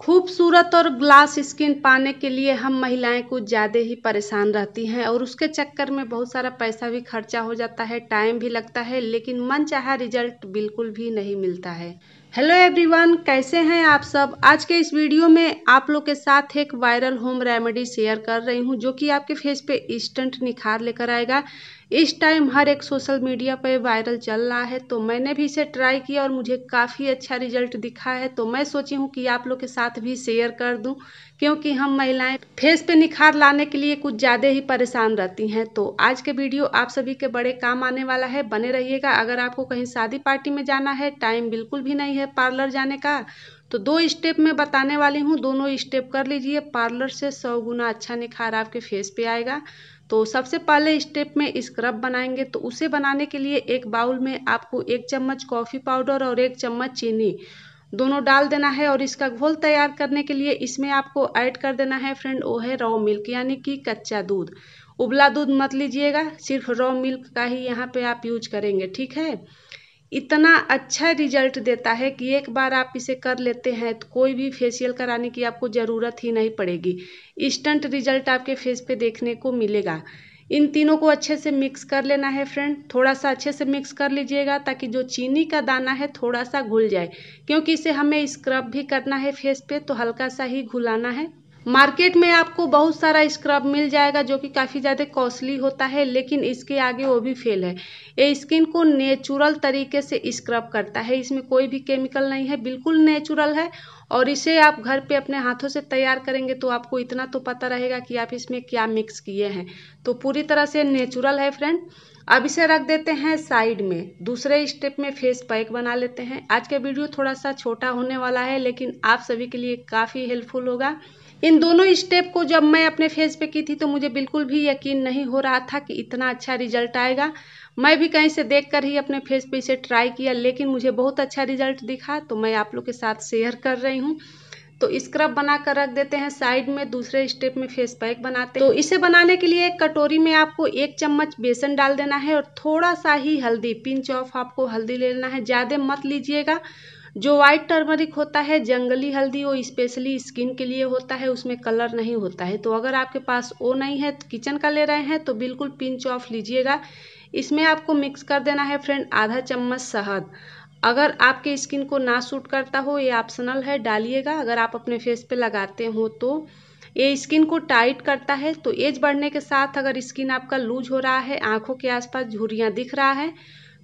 खूबसूरत और glass skin पाने के लिए हम महिलाएं कुछ ज़्यादा ही परेशान रहती हैं और उसके चक्कर में बहुत सारा पैसा भी खर्चा हो जाता है टाइम भी लगता है लेकिन मन चाह रिजल्ट बिल्कुल भी नहीं मिलता है हेलो एवरीवन कैसे हैं आप सब आज के इस वीडियो में आप लोग के साथ एक वायरल होम रेमेडी शेयर कर रही हूं जो कि आपके फेस पे इंस्टेंट निखार लेकर आएगा इस टाइम हर एक सोशल मीडिया पर वायरल चल रहा है तो मैंने भी इसे ट्राई किया और मुझे काफ़ी अच्छा रिजल्ट दिखा है तो मैं सोची हूँ कि आप लोग के साथ भी शेयर कर दूँ क्योंकि हम महिलाएं फेस पे निखार लाने के लिए कुछ ज़्यादा ही परेशान रहती हैं तो आज के वीडियो आप सभी के बड़े काम आने वाला है बने रहिएगा अगर आपको कहीं शादी पार्टी में जाना है टाइम बिल्कुल भी नहीं है पार्लर जाने का तो दो स्टेप में बताने वाली हूँ दोनों स्टेप कर लीजिए पार्लर से सौ गुना अच्छा निखार आपके फेस पे आएगा तो सबसे पहले स्टेप में स्क्रब बनाएंगे तो उसे बनाने के लिए एक बाउल में आपको एक चम्मच कॉफ़ी पाउडर और एक चम्मच चीनी दोनों डाल देना है और इसका घोल तैयार करने के लिए इसमें आपको ऐड कर देना है फ्रेंड वो है रॉ मिल्क यानी कि कच्चा दूध उबला दूध मत लीजिएगा सिर्फ रॉ मिल्क का ही यहाँ पे आप यूज करेंगे ठीक है इतना अच्छा रिजल्ट देता है कि एक बार आप इसे कर लेते हैं तो कोई भी फेशियल कराने की आपको ज़रूरत ही नहीं पड़ेगी इंस्टेंट रिजल्ट आपके फेस पे देखने को मिलेगा इन तीनों को अच्छे से मिक्स कर लेना है फ्रेंड थोड़ा सा अच्छे से मिक्स कर लीजिएगा ताकि जो चीनी का दाना है थोड़ा सा घुल जाए क्योंकि इसे हमें स्क्रब भी करना है फेस पे तो हल्का सा ही घुलाना है मार्केट में आपको बहुत सारा स्क्रब मिल जाएगा जो कि काफ़ी ज़्यादा कॉस्टली होता है लेकिन इसके आगे वो भी फेल है ये स्किन को नेचुरल तरीके से स्क्रब करता है इसमें कोई भी केमिकल नहीं है बिल्कुल नेचुरल है और इसे आप घर पे अपने हाथों से तैयार करेंगे तो आपको इतना तो पता रहेगा कि आप इसमें क्या मिक्स किए हैं तो पूरी तरह से नेचुरल है फ्रेंड अब इसे रख देते हैं साइड में दूसरे स्टेप में फेस पैक बना लेते हैं आज का वीडियो थोड़ा सा छोटा होने वाला है लेकिन आप सभी के लिए काफ़ी हेल्पफुल होगा इन दोनों स्टेप को जब मैं अपने फेस पे की थी तो मुझे बिल्कुल भी यकीन नहीं हो रहा था कि इतना अच्छा रिजल्ट आएगा मैं भी कहीं से देख कर ही अपने फेस पे इसे ट्राई किया लेकिन मुझे बहुत अच्छा रिजल्ट दिखा तो मैं आप लोग के साथ शेयर कर रही हूँ तो स्क्रब बना कर रख देते हैं साइड में दूसरे स्टेप में फेस पैक बनाते हैं तो इसे बनाने के लिए एक कटोरी में आपको एक चम्मच बेसन डाल देना है और थोड़ा सा ही हल्दी पिंच ऑफ आपको हल्दी लेना है ज़्यादा मत लीजिएगा जो वाइट टर्मरिक होता है जंगली हल्दी वो स्पेशली स्किन के लिए होता है उसमें कलर नहीं होता है तो अगर आपके पास वो नहीं है तो किचन का ले रहे हैं तो बिल्कुल पिंच ऑफ लीजिएगा इसमें आपको मिक्स कर देना है फ्रेंड आधा चम्मच शहद अगर आपके स्किन को ना सूट करता हो ये ऑप्शनल है डालिएगा अगर आप अपने फेस पे लगाते हो तो ये स्किन को टाइट करता है तो एज बढ़ने के साथ अगर स्किन आपका लूज हो रहा है आंखों के आसपास झुरियाँ दिख रहा है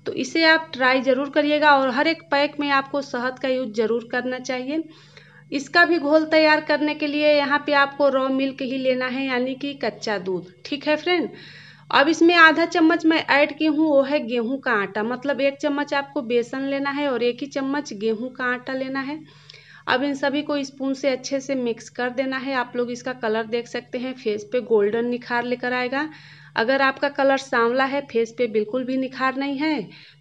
तो इसे आप ट्राई ज़रूर करिएगा और हर एक पैक में आपको शहद का यूज ज़रूर करना चाहिए इसका भी घोल तैयार करने के लिए यहाँ पे आपको रॉ मिल्क ही लेना है यानी कि कच्चा दूध ठीक है फ्रेंड अब इसमें आधा चम्मच मैं ऐड की हूँ वो है गेहूं का आटा मतलब एक चम्मच आपको बेसन लेना है और एक ही चम्मच गेहूं का आटा लेना है अब इन सभी को स्पून से अच्छे से मिक्स कर देना है आप लोग इसका कलर देख सकते हैं फेस पे गोल्डन निखार लेकर आएगा अगर आपका कलर सांवला है फेस पे बिल्कुल भी निखार नहीं है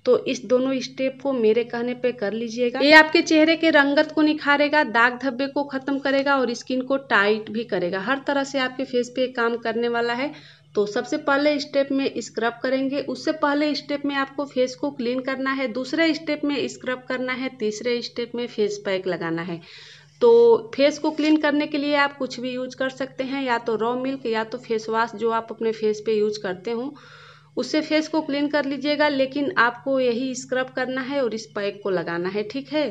तो इस दोनों स्टेप को मेरे कहने पे कर लीजिएगा ये आपके चेहरे के रंगत को निखारेगा दाग धब्बे को खत्म करेगा और स्किन को टाइट भी करेगा हर तरह से आपके फेस पे काम करने वाला है तो सबसे पहले स्टेप में स्क्रब करेंगे उससे पहले स्टेप में आपको फेस को क्लीन करना है दूसरे स्टेप में स्क्रब करना है तीसरे स्टेप में फेस पैक लगाना है तो फेस को क्लीन करने के लिए आप कुछ भी यूज कर सकते हैं या तो रॉ मिल्क या तो फेस वॉश जो आप अपने फेस पे यूज करते हो उससे फेस को क्लीन कर लीजिएगा लेकिन आपको यही स्क्रब करना है और इस पैक को लगाना है ठीक है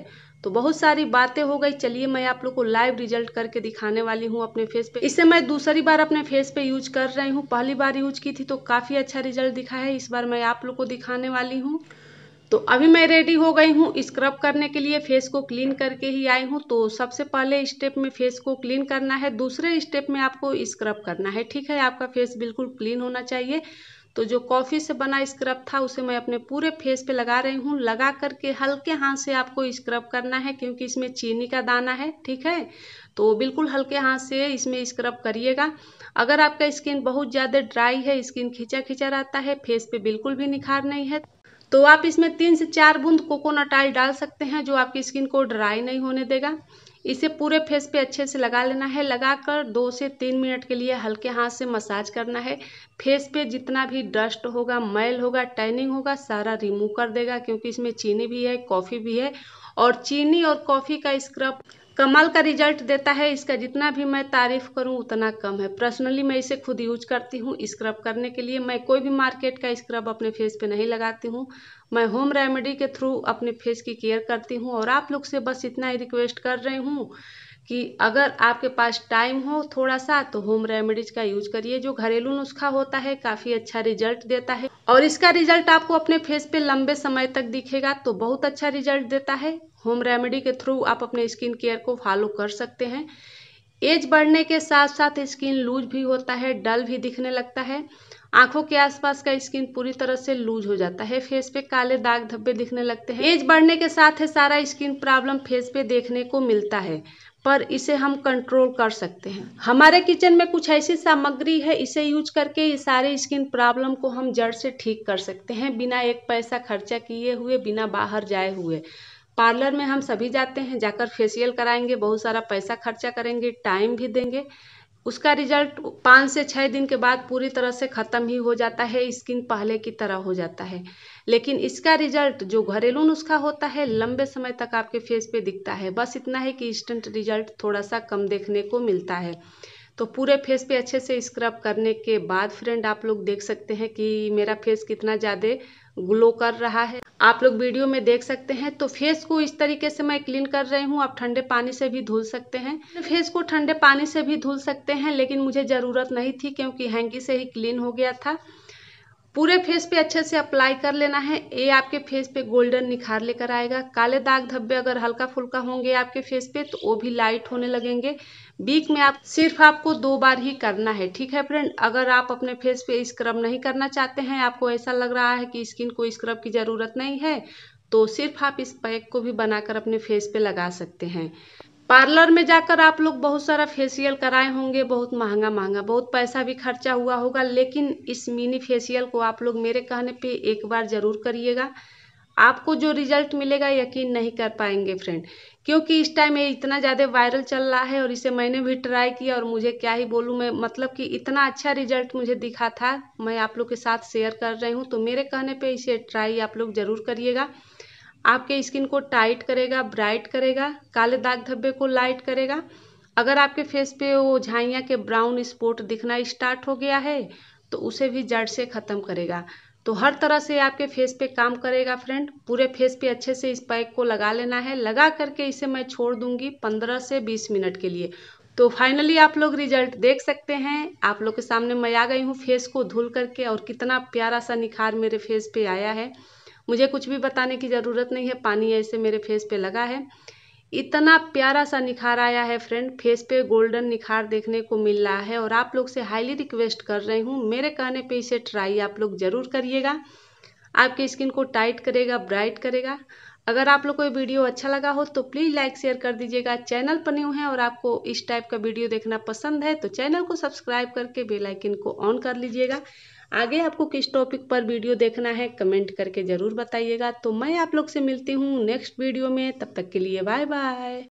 तो बहुत सारी बातें हो गई चलिए मैं आप लोग को लाइव रिजल्ट करके दिखाने वाली हूँ अपने फेस पे इसे मैं दूसरी बार अपने फेस पे यूज कर रही हूँ पहली बार यूज की थी तो काफ़ी अच्छा रिजल्ट दिखा है इस बार मैं आप लोग को दिखाने वाली हूँ तो अभी मैं रेडी हो गई हूँ स्क्रब करने के लिए फेस को क्लीन करके ही आई हूँ तो सबसे पहले स्टेप में फेस को क्लीन करना है दूसरे स्टेप में आपको स्क्रब करना है ठीक है आपका फेस बिल्कुल क्लीन होना चाहिए तो जो कॉफ़ी से बना स्क्रब था उसे मैं अपने पूरे फेस पे लगा रही हूँ लगा करके हल्के हाथ से आपको स्क्रब करना है क्योंकि इसमें चीनी का दाना है ठीक है तो बिल्कुल हल्के हाथ से इसमें स्क्रब करिएगा अगर आपका स्किन बहुत ज़्यादा ड्राई है स्किन खींचा खींचा रहता है फेस पे बिल्कुल भी निखार नहीं है तो आप इसमें तीन से चार बूंद कोकोनट ऑयल डाल सकते हैं जो आपकी स्किन को ड्राई नहीं होने देगा इसे पूरे फेस पे अच्छे से लगा लेना है लगाकर दो से तीन मिनट के लिए हल्के हाथ से मसाज करना है फेस पे जितना भी डस्ट होगा मैल होगा टैनिंग होगा सारा रिमूव कर देगा क्योंकि इसमें चीनी भी है कॉफ़ी भी है और चीनी और कॉफ़ी का स्क्रब कमाल का रिजल्ट देता है इसका जितना भी मैं तारीफ़ करूं उतना कम है पर्सनली मैं इसे खुद यूज करती हूं स्क्रब करने के लिए मैं कोई भी मार्केट का स्क्रब अपने फेस पे नहीं लगाती हूं मैं होम रेमेडी के थ्रू अपने फेस की केयर करती हूं और आप लोग से बस इतना ही रिक्वेस्ट कर रही हूं कि अगर आपके पास टाइम हो थोड़ा सा तो होम रेमेडीज का यूज करिए जो घरेलू नुस्खा होता है काफी अच्छा रिजल्ट देता है और इसका रिजल्ट आपको अपने फेस पे लंबे समय तक दिखेगा तो बहुत अच्छा रिजल्ट देता है होम रेमेडी के थ्रू आप अपने स्किन केयर को फॉलो कर सकते हैं एज बढ़ने के साथ साथ स्किन लूज भी होता है डल भी दिखने लगता है आंखों के आसपास का स्किन पूरी तरह से लूज हो जाता है फेस पे काले दाग धब्बे दिखने लगते हैं एज बढ़ने के साथ है सारा स्किन प्रॉब्लम फेस पे देखने को मिलता है पर इसे हम कंट्रोल कर सकते हैं हमारे किचन में कुछ ऐसी सामग्री है इसे यूज करके ये सारे स्किन प्रॉब्लम को हम जड़ से ठीक कर सकते हैं बिना एक पैसा खर्चा किए हुए बिना बाहर जाए हुए पार्लर में हम सभी जाते हैं जाकर फेशियल कराएंगे बहुत सारा पैसा खर्चा करेंगे टाइम भी देंगे उसका रिजल्ट पाँच से छः दिन के बाद पूरी तरह से ख़त्म ही हो जाता है स्किन पहले की तरह हो जाता है लेकिन इसका रिजल्ट जो घरेलू नुस्खा होता है लंबे समय तक आपके फेस पे दिखता है बस इतना है कि इंस्टेंट रिजल्ट थोड़ा सा कम देखने को मिलता है तो पूरे फेस पे अच्छे से स्क्रब करने के बाद फ्रेंड आप लोग देख सकते हैं कि मेरा फेस कितना ज़्यादा ग्लो कर रहा है आप लोग वीडियो में देख सकते हैं तो फेस को इस तरीके से मैं क्लीन कर रही हूँ आप ठंडे पानी से भी धुल सकते हैं फेस को ठंडे पानी से भी धुल सकते हैं लेकिन मुझे ज़रूरत नहीं थी क्योंकि हैंकी से ही क्लीन हो गया था पूरे फेस पे अच्छे से अप्लाई कर लेना है ये आपके फेस पे गोल्डन निखार लेकर आएगा काले दाग धब्बे अगर हल्का फुल्का होंगे आपके फेस पे तो वो भी लाइट होने लगेंगे बीक में आप सिर्फ आपको दो बार ही करना है ठीक है फ्रेंड अगर आप अपने फेस पे स्क्रब नहीं करना चाहते हैं आपको ऐसा लग रहा है कि स्किन को स्क्रब की ज़रूरत नहीं है तो सिर्फ आप इस पैक को भी बनाकर अपने फेस पे लगा सकते हैं पार्लर में जाकर आप लोग बहुत सारा फेशियल कराए होंगे बहुत महंगा महंगा बहुत पैसा भी खर्चा हुआ होगा लेकिन इस मिनी फेशियल को आप लोग मेरे कहने पे एक बार ज़रूर करिएगा आपको जो रिजल्ट मिलेगा यकीन नहीं कर पाएंगे फ्रेंड क्योंकि इस टाइम ये इतना ज़्यादा वायरल चल रहा है और इसे मैंने भी ट्राई किया और मुझे क्या ही बोलूँ मैं मतलब कि इतना अच्छा रिजल्ट मुझे दिखा था मैं आप लोग के साथ शेयर कर रही हूँ तो मेरे कहने पर इसे ट्राई आप लोग ज़रूर करिएगा आपके स्किन को टाइट करेगा ब्राइट करेगा काले दाग धब्बे को लाइट करेगा अगर आपके फेस पे वो झाइयाँ के ब्राउन स्पॉट दिखना स्टार्ट हो गया है तो उसे भी जड़ से ख़त्म करेगा तो हर तरह से आपके फेस पे काम करेगा फ्रेंड पूरे फेस पे अच्छे से इस पैक को लगा लेना है लगा करके इसे मैं छोड़ दूंगी पंद्रह से बीस मिनट के लिए तो फाइनली आप लोग रिजल्ट देख सकते हैं आप लोग के सामने मैं आ गई हूँ फेस को धुल करके और कितना प्यारा सा निखार मेरे फेस पे आया है मुझे कुछ भी बताने की ज़रूरत नहीं है पानी ऐसे मेरे फेस पे लगा है इतना प्यारा सा निखार आया है फ्रेंड फेस पे गोल्डन निखार देखने को मिल रहा है और आप लोग से हाईली रिक्वेस्ट कर रही हूँ मेरे कहने पे इसे ट्राई आप लोग ज़रूर करिएगा आपकी स्किन को टाइट करेगा ब्राइट करेगा अगर आप लोग को ये वीडियो अच्छा लगा हो तो प्लीज़ लाइक शेयर कर दीजिएगा चैनल पर न्यू है और आपको इस टाइप का वीडियो देखना पसंद है तो चैनल को सब्सक्राइब करके बेल आइकन को ऑन कर लीजिएगा आगे आपको किस टॉपिक पर वीडियो देखना है कमेंट करके ज़रूर बताइएगा तो मैं आप लोग से मिलती हूँ नेक्स्ट वीडियो में तब तक के लिए बाय बाय